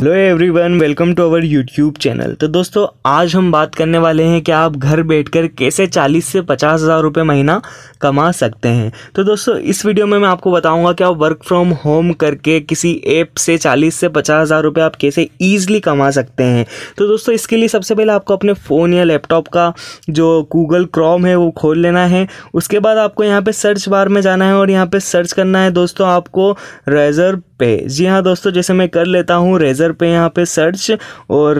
hello everyone welcome to our YouTube channel तो दोस्तों आज हम बात करने वाले हैं कि आप घर बैठकर कैसे 40 से पचास हज़ार रुपये महीना कमा सकते हैं तो दोस्तों इस वीडियो में मैं आपको बताऊंगा कि आप वर्क फ्रॉम होम करके किसी ऐप से 40 से पचास हज़ार रुपये आप कैसे ईजिली कमा सकते हैं तो दोस्तों इसके लिए सबसे पहले आपको अपने फ़ोन या लैपटॉप का जो गूगल क्रॉम है वो खोल लेना है उसके बाद आपको यहाँ पर सर्च बार में जाना है और यहाँ पर सर्च करना है दोस्तों आपको रेजर पे जी हाँ दोस्तों जैसे मैं कर लेता हूँ रेज़र पे यहाँ पे सर्च और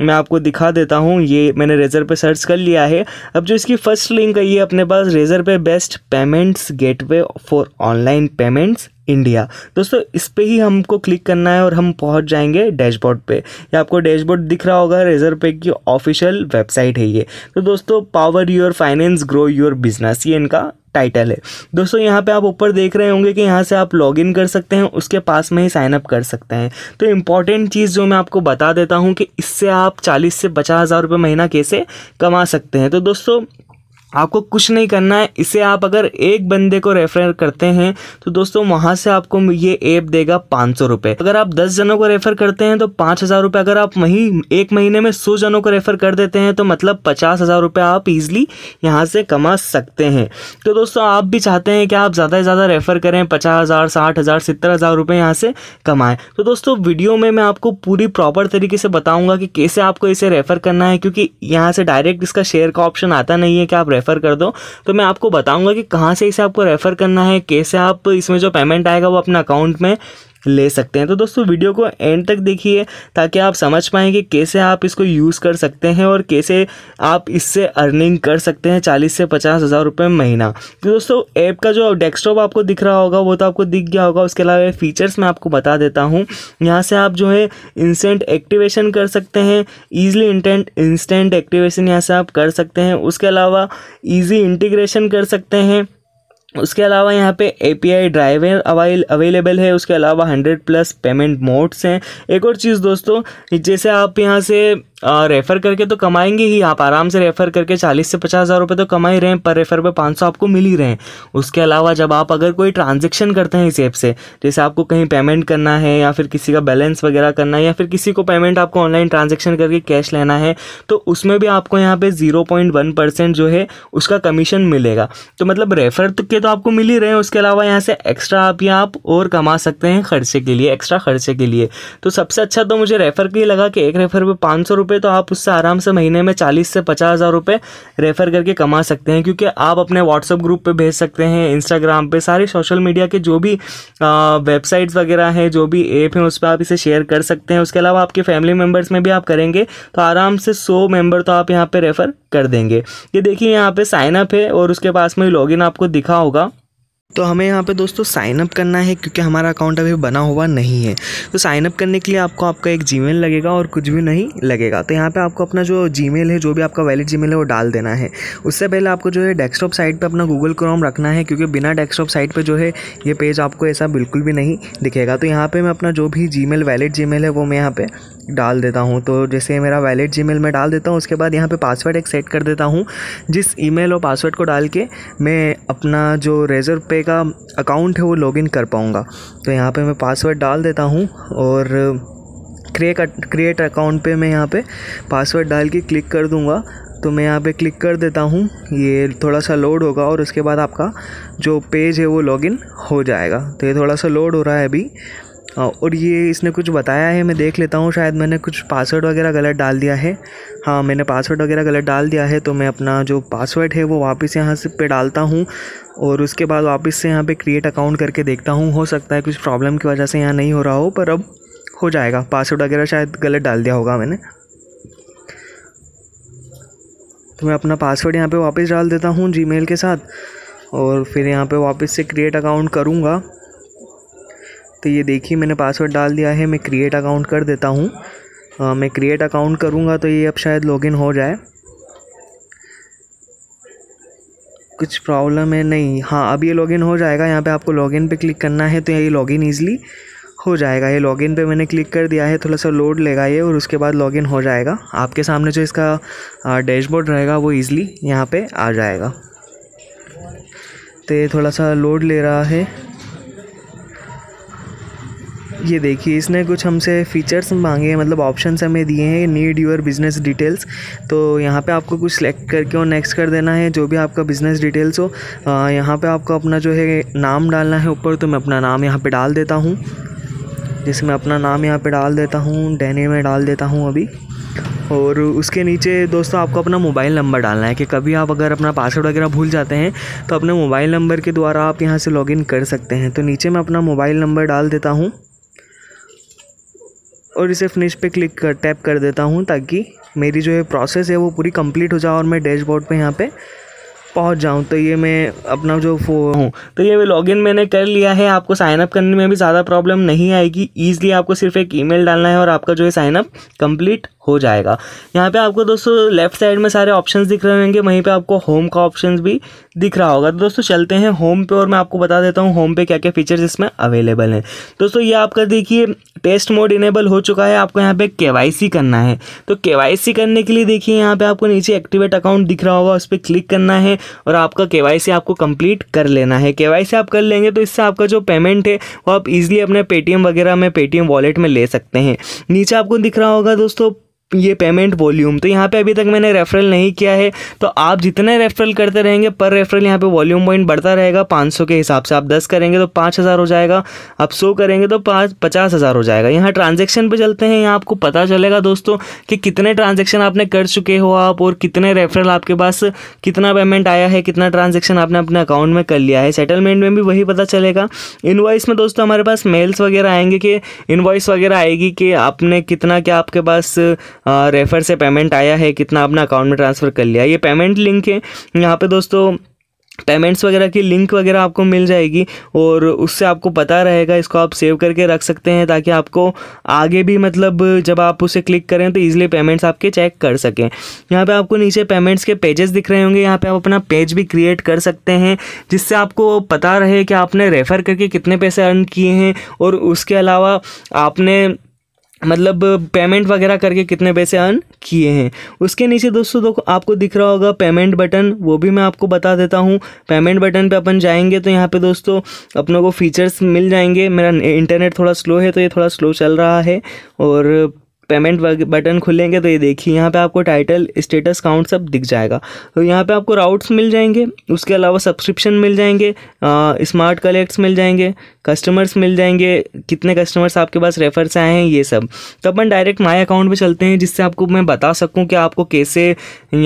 मैं आपको दिखा देता हूँ ये मैंने रेज़र पे सर्च कर लिया है अब जो इसकी फ़र्स्ट लिंक है ये अपने पास Razorpay best payments gateway for online payments India दोस्तों इस पर ही हमको क्लिक करना है और हम पहुंच जाएंगे डैशबोर्ड पे ये आपको डैशबोर्ड दिख रहा होगा रेजर पे की ऑफिशियल वेबसाइट है ये तो दोस्तों power your finance grow your business ये इनका टाइटल है दोस्तों यहाँ पे आप ऊपर देख रहे होंगे कि यहाँ से आप लॉगिन कर सकते हैं उसके पास में ही साइन अप कर सकते हैं तो इम्पॉर्टेंट चीज़ जो मैं आपको बता देता हूँ कि इससे आप चालीस से पचास हज़ार रुपये महीना कैसे कमा सकते हैं तो दोस्तों आपको कुछ नहीं करना है इसे आप अगर एक बंदे को रेफर करते हैं तो दोस्तों वहाँ से आपको ये ऐप देगा पाँच सौ रुपये अगर आप दस जनों को रेफर करते हैं तो पाँच हज़ार रुपये अगर आप वहीं एक महीने में सौ जनों को रेफर कर देते हैं तो मतलब पचास हज़ार रुपये आप इजीली यहाँ से कमा सकते हैं तो दोस्तों आप भी चाहते हैं कि आप ज़्यादा से ज़्यादा रेफर करें पचास हज़ार साठ हज़ार सत्तर हज़ार रुपये यहाँ से कमाएँ तो दोस्तों वीडियो में मैं आपको पूरी प्रॉपर तरीके से बताऊँगा कि कैसे आपको इसे रेफ़र करना है क्योंकि यहाँ से डायरेक्ट इसका शेयर का ऑप्शन आता नहीं है कि आप रेफ़र कर दो तो मैं आपको बताऊंगा कि कहाँ से इसे आपको रेफ़र करना है कैसे आप इसमें जो पेमेंट आएगा वो अपना अकाउंट में ले सकते हैं तो दोस्तों वीडियो को एंड तक देखिए ताकि आप समझ पाएँ कि कैसे आप इसको यूज़ कर सकते हैं और कैसे आप इससे अर्निंग कर सकते हैं चालीस से पचास हज़ार रुपये महीना तो दोस्तों ऐप का जो डेस्कटॉप आपको दिख रहा होगा वो तो आपको दिख गया होगा उसके अलावा फीचर्स मैं आपको बता देता हूँ यहाँ से आप जो है इंस्टेंट एक्टिवेशन कर सकते हैं ईजिली इंटेंट इंस्टेंट एक्टिवेशन यहाँ से आप कर सकते हैं उसके अलावा ईजी इंटीग्रेशन कर सकते हैं उसके अलावा यहाँ पे आई ड्राइवर अवेल अवेलेबल है उसके अलावा हंड्रेड प्लस पेमेंट मोड्स हैं एक और चीज़ दोस्तों जैसे आप यहाँ से रेफ़र करके तो कमाएंगे ही आप आराम से रेफ़र करके चालीस से पचास हज़ार रुपये तो कमा ही रहे हैं पर रेफ़र पे पाँच सौ आपको मिल ही रहे हैं उसके अलावा जब आप अगर कोई ट्रांजेक्शन करते हैं इस ऐप से जैसे आपको कहीं पेमेंट करना है या फिर किसी का बैलेंस वगैरह करना है या फिर किसी को पेमेंट आपको ऑनलाइन ट्रांजेक्शन करके कैश लेना है तो उसमें भी आपको यहाँ पर ज़ीरो पॉइंट वन परसेंट जो है उसका कमीशन मिलेगा तो मतलब रेफ़र तो के तो आपको मिल ही रहे हैं उसके अलावा यहाँ से एक्स्ट्रा आप या आप और कमा सकते हैं खर्चे के लिए एक्स्ट्रा खर्चे के लिए तो सबसे अच्छा तो मुझे रेफ़र के लगा कि एक रेफ़र पर पाँच सौ रुपये तो आप उससे आराम से महीने में चालीस से पचास हज़ार रुपये रेफ़र करके कमा सकते हैं क्योंकि आप अपने व्हाट्सअप ग्रुप पे भेज सकते हैं इंस्टाग्राम पे सारे सोशल मीडिया के जो भी वेबसाइट्स वगैरह हैं जो भी ऐप हैं उस पर आप इसे शेयर कर सकते हैं उसके अलावा आपके फैमिली मेम्बर्स में भी आप करेंगे तो आराम से सौ मेम्बर तो आप यहाँ पर रेफ़र कर देंगे ये देखिए यहाँ पर साइनअप है और उसके पास में लॉगिन आपको दिखा होगा तो हमें यहाँ पे दोस्तों साइनअप करना है क्योंकि हमारा अकाउंट अभी बना हुआ नहीं है तो साइनअप करने के लिए आपको आपका एक जीमेल लगेगा और कुछ भी नहीं लगेगा तो यहाँ पे आपको अपना जो जीमेल है जो भी आपका वैलिड जीमेल है वो डाल देना है उससे पहले आपको जो है डेस्कटॉप साइट पे अपना गूगल क्रोम रखना है क्योंकि बिना डेस्कटॉप साइट पर जो है ये पेज आपको ऐसा बिल्कुल भी नहीं दिखेगा तो यहाँ पर मैं अपना जो भी जी वैलिड जी है वो मैं यहाँ पर डाल देता हूँ तो जैसे मेरा वैलिड जी मैं डाल देता हूँ उसके बाद यहाँ पर पासवर्ड एक सेट कर देता हूँ जिस ई और पासवर्ड को डाल के मैं अपना जो रेजर पे का अकाउंट है वो लॉगिन कर पाऊँगा तो यहाँ पे मैं पासवर्ड डाल देता हूँ और क्रिएट क्रिएट अकाउंट पे मैं यहाँ पे पासवर्ड डाल के क्लिक कर दूँगा तो मैं यहाँ पे क्लिक कर देता हूँ ये थोड़ा सा लोड होगा और उसके बाद आपका जो पेज है वो लॉगिन हो जाएगा तो ये थोड़ा सा लोड हो रहा है अभी हाँ और ये इसने कुछ बताया है मैं देख लेता हूँ शायद मैंने कुछ पासवर्ड वगैरह गलत डाल दिया है हाँ मैंने पासवर्ड वगैरह गलत डाल दिया है तो मैं अपना जो पासवर्ड है वो वापस यहाँ से पे डालता हूँ और उसके बाद वापस से यहाँ पे क्रिएट अकाउंट करके देखता हूँ हो सकता है कुछ प्रॉब्लम की वजह से यहाँ नहीं हो रहा हो पर अब हो जाएगा पासवर्ड वगैरह शायद गलत डाल दिया होगा मैंने तो मैं अपना पासवर्ड यहाँ पर वापस डाल देता हूँ जी के साथ और फिर यहाँ पर वापस से क्रिएट अकाउंट करूँगा तो ये देखिए मैंने पासवर्ड डाल दिया है मैं क्रिएट अकाउंट कर देता हूँ मैं क्रिएट अकाउंट करूँगा तो ये अब शायद लॉगिन हो जाए कुछ प्रॉब्लम है नहीं हाँ अब ये लॉगिन हो जाएगा यहाँ पे आपको लॉगिन पे क्लिक करना है तो ये लॉगिन ईजिली हो जाएगा ये लॉगिन पे मैंने क्लिक कर दिया है थोड़ा सा लोड लेगा ये और उसके बाद लॉगिन हो जाएगा आपके सामने जो इसका डैशबोर्ड रहेगा वो ईज़िली यहाँ पे आ जाएगा तो ये थोड़ा सा लोड ले रहा है ये देखिए इसने कुछ हमसे फीचर्स मांगे हैं मतलब ऑप्शन हमें दिए हैं नीड योर बिज़नेस डिटेल्स तो यहाँ पे आपको कुछ सेलेक्ट करके और नेक्स्ट कर देना है जो भी आपका बिज़नेस डिटेल्स हो यहाँ पे आपको अपना जो है नाम डालना है ऊपर तो मैं अपना नाम यहाँ पे डाल देता हूँ जैसे मैं अपना नाम यहाँ पर डाल देता हूँ डैनी में डाल देता हूँ अभी और उसके नीचे दोस्तों आपको अपना मोबाइल नंबर डालना है कि कभी आप अगर अपना पासवर्ड वगैरह भूल जाते हैं तो अपने मोबाइल नंबर के द्वारा आप यहाँ से लॉगिन कर सकते हैं तो नीचे मैं अपना मोबाइल नंबर डाल देता हूँ और इसे फिनिश पे क्लिक कर टैप कर देता हूँ ताकि मेरी जो ये प्रोसेस है वो पूरी कंप्लीट हो जाए और मैं डैशबोर्ड पे यहाँ पे पहुँच जाऊँ तो ये मैं अपना जो फो हूँ तो ये लॉगिन मैंने कर लिया है आपको साइनअप करने में भी ज़्यादा प्रॉब्लम नहीं आएगी ईजिली आपको सिर्फ एक ईमेल डालना है और आपका जो है साइनअप कम्प्लीट हो जाएगा यहाँ पे आपको दोस्तों लेफ्ट साइड में सारे ऑप्शंस दिख रहे होंगे वहीं पे आपको होम का ऑप्शंस भी दिख रहा होगा तो दोस्तों चलते हैं होम पे और मैं आपको बता देता हूँ होम पे क्या क्या फीचर्स इसमें अवेलेबल हैं दोस्तों ये आपका देखिए टेस्ट मोड इनेबल हो चुका है आपको यहाँ पे के करना है तो के करने के लिए देखिए यहाँ पे आपको नीचे एक्टिवेट अकाउंट दिख रहा होगा उस पर क्लिक करना है और आपका के आपको कंप्लीट कर लेना है के आप कर लेंगे तो इससे आपका जो पेमेंट है वो आप ईजिली अपने पेटीएम वगैरह में पेटीएम वॉलेट में ले सकते हैं नीचे आपको दिख रहा होगा दोस्तों ये पेमेंट वॉल्यूम तो यहाँ पे अभी तक मैंने रेफरल नहीं किया है तो आप जितने रेफरल करते रहेंगे पर रेफरल यहाँ पे वॉल्यूम पॉइंट बढ़ता रहेगा 500 के हिसाब से आप 10 करेंगे तो 5000 हो जाएगा आप 100 करेंगे तो पाँच पचास हज़ार हो जाएगा यहाँ ट्रांजेक्शन पे चलते हैं यहाँ आपको पता चलेगा दोस्तों कि कितने ट्रांजेक्शन आपने कर चुके हो आप और कितने रेफरल आपके पास कितना पेमेंट आया है कितना ट्रांजेक्शन आपने अपने अकाउंट में कर लिया है सेटलमेंट में भी वही पता चलेगा इन्वाइस में दोस्तों हमारे पास मेल्स वगैरह आएंगे कि इन्वाइस वगैरह आएगी कि आपने कितना क्या आपके पास रेफ़र से पेमेंट आया है कितना अपना अकाउंट में ट्रांसफ़र कर लिया ये पेमेंट लिंक है यहाँ पे दोस्तों पेमेंट्स वगैरह की लिंक वगैरह आपको मिल जाएगी और उससे आपको पता रहेगा इसको आप सेव करके रख सकते हैं ताकि आपको आगे भी मतलब जब आप उसे क्लिक करें तो ईजिली पेमेंट्स आपके चेक कर सकें यहाँ पे आपको नीचे पेमेंट्स के पेजेस दिख रहे होंगे यहाँ पे आप अपना पेज भी क्रिएट कर सकते हैं जिससे आपको पता रहे कि आपने रेफ़र करके कितने पैसे अर्न किए हैं और उसके अलावा आपने मतलब पेमेंट वगैरह करके कितने पैसे अर्न किए हैं उसके नीचे दोस्तों देखो आपको दिख रहा होगा पेमेंट बटन वो भी मैं आपको बता देता हूँ पेमेंट बटन पे अपन जाएंगे तो यहाँ पे दोस्तों अपनों को फीचर्स मिल जाएंगे मेरा इंटरनेट थोड़ा स्लो है तो ये थोड़ा स्लो चल रहा है और पेमेंट बटन खुलेंगे तो ये देखिए यहाँ पे आपको टाइटल स्टेटस काउंट सब दिख जाएगा तो यहाँ पे आपको राउट्स मिल जाएंगे उसके अलावा सब्सक्रिप्शन मिल जाएंगे स्मार्ट कलेक्ट्स मिल जाएंगे कस्टमर्स मिल जाएंगे कितने कस्टमर्स आपके पास रेफर से आए हैं ये सब तो अपन डायरेक्ट माई अकाउंट पर चलते हैं जिससे आपको मैं बता सकूँ कि आपको कैसे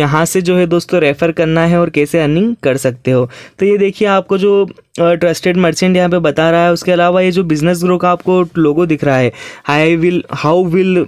यहाँ से जो है दोस्तों रेफ़र करना है और कैसे अर्निंग कर सकते हो तो ये देखिए आपको जो ट्रस्टेड मर्चेंट यहाँ पे बता रहा है उसके अलावा ये जो बिज़नेस ग्रो का आपको लोगो दिख रहा है हाई विल हाउ विल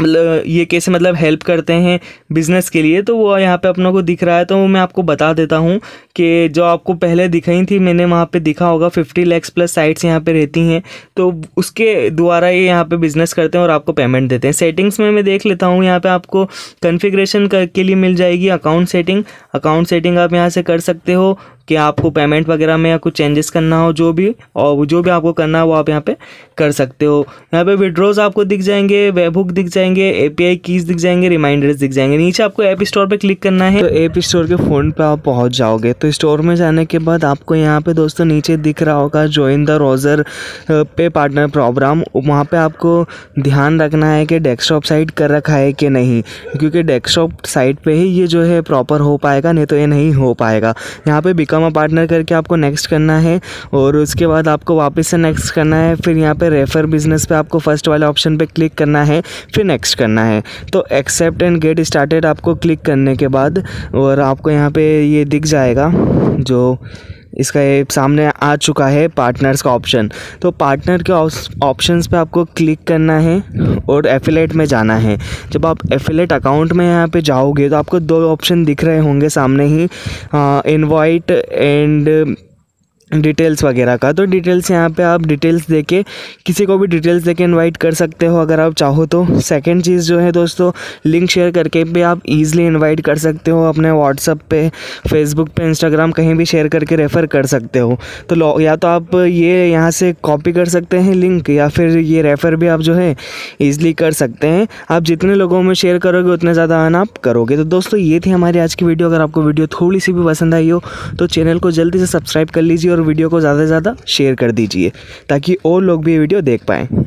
मतलब ये कैसे मतलब हेल्प करते हैं बिज़नेस के लिए तो वो यहाँ पे अपनों को दिख रहा है तो मैं आपको बता देता हूँ कि जो आपको पहले दिखाई थी मैंने वहाँ पे दिखा होगा फिफ्टी लैक्स प्लस साइट्स यहाँ पे रहती हैं तो उसके द्वारा ये यहाँ पे बिज़नेस करते हैं और आपको पेमेंट देते हैं सेटिंग्स में मैं देख लेता हूँ यहाँ पर आपको कन्फिग्रेशन के लिए मिल जाएगी अकाउंट सेटिंग अकाउंट सेटिंग आप यहाँ से कर सकते हो कि आपको पेमेंट वगैरह में या कुछ चेंजेस करना हो जो भी और जो भी आपको करना हो वो आप यहाँ पे कर सकते हो यहाँ पे विड्रोज आपको दिख जाएंगे वेबुक दिख जाएंगे एपीआई कीज दिख जाएंगे रिमाइंडर्स दिख जाएंगे नीचे आपको ऐप स्टोर पर क्लिक करना है तो ऐप स्टोर के फ़ोन पर आप पहुँच जाओगे तो स्टोर में जाने के बाद आपको यहाँ पर दोस्तों नीचे दिख रहा होगा join the Razorpay partner program वहाँ पर आपको ध्यान रखना है कि डेस्कटॉप साइट कर रखा है कि नहीं क्योंकि डेस्कटॉप साइट पर ही ये जो है प्रॉपर हो पाएगा नहीं तो ये नहीं हो पाएगा यहाँ पर बिकम कमा पार्टनर करके आपको नेक्स्ट करना है और उसके बाद आपको वापस से नेक्स्ट करना है फिर यहाँ पे रेफर बिजनेस पे आपको फर्स्ट वाले ऑप्शन पे क्लिक करना है फिर नेक्स्ट करना है तो एक्सेप्ट एंड गेट स्टार्टेड आपको क्लिक करने के बाद और आपको यहाँ पे ये दिख जाएगा जो इसका ये सामने आ चुका है पार्टनर्स का ऑप्शन तो पार्टनर के ऑप्शंस पे आपको क्लिक करना है और एफिलेट में जाना है जब आप एफिलेट अकाउंट में यहाँ पे जाओगे तो आपको दो ऑप्शन दिख रहे होंगे सामने ही इनवाइट एंड डिटेल्स वगैरह का तो डिटेल्स यहाँ पे आप डिटेल्स देके किसी को भी डिटेल्स देके इनवाइट कर सकते हो अगर आप चाहो तो सेकंड चीज़ जो है दोस्तों लिंक शेयर करके भी आप इजीली इनवाइट कर सकते हो अपने व्हाट्सअप पे फेसबुक पे इंस्टाग्राम कहीं भी शेयर करके रेफ़र कर सकते हो तो या तो आप ये यहाँ से कॉपी कर सकते हैं लिंक या फिर ये रेफ़र भी आप जो है ईजिली कर सकते हैं आप जितने लोगों में शेयर करोगे उतने ज़्यादा अन आप करोगे तो दोस्तों ये थी हमारी आज की वीडियो अगर आपको वीडियो थोड़ी सी भी पसंद आई हो तो चैनल को जल्दी से सब्सक्राइब कर लीजिए और वीडियो को ज़्यादा से ज़्यादा शेयर कर दीजिए ताकि और लोग भी ये वीडियो देख पाएँ